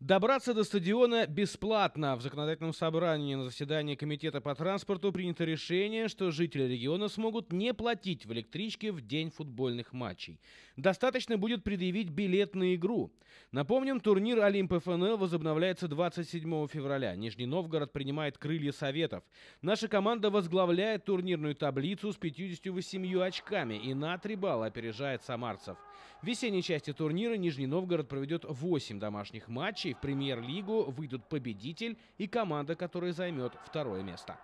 Добраться до стадиона бесплатно. В законодательном собрании на заседании Комитета по транспорту принято решение, что жители региона смогут не платить в электричке в день футбольных матчей. Достаточно будет предъявить билет на игру. Напомним, турнир Олимп ФНЛ возобновляется 27 февраля. Нижний Новгород принимает крылья советов. Наша команда возглавляет турнирную таблицу с 58 очками и на 3 балла опережает самарцев. В весенней части турнира Нижний Новгород проведет 8 домашних матчей случае в премьер-лигу выйдут победитель и команда, которая займет второе место.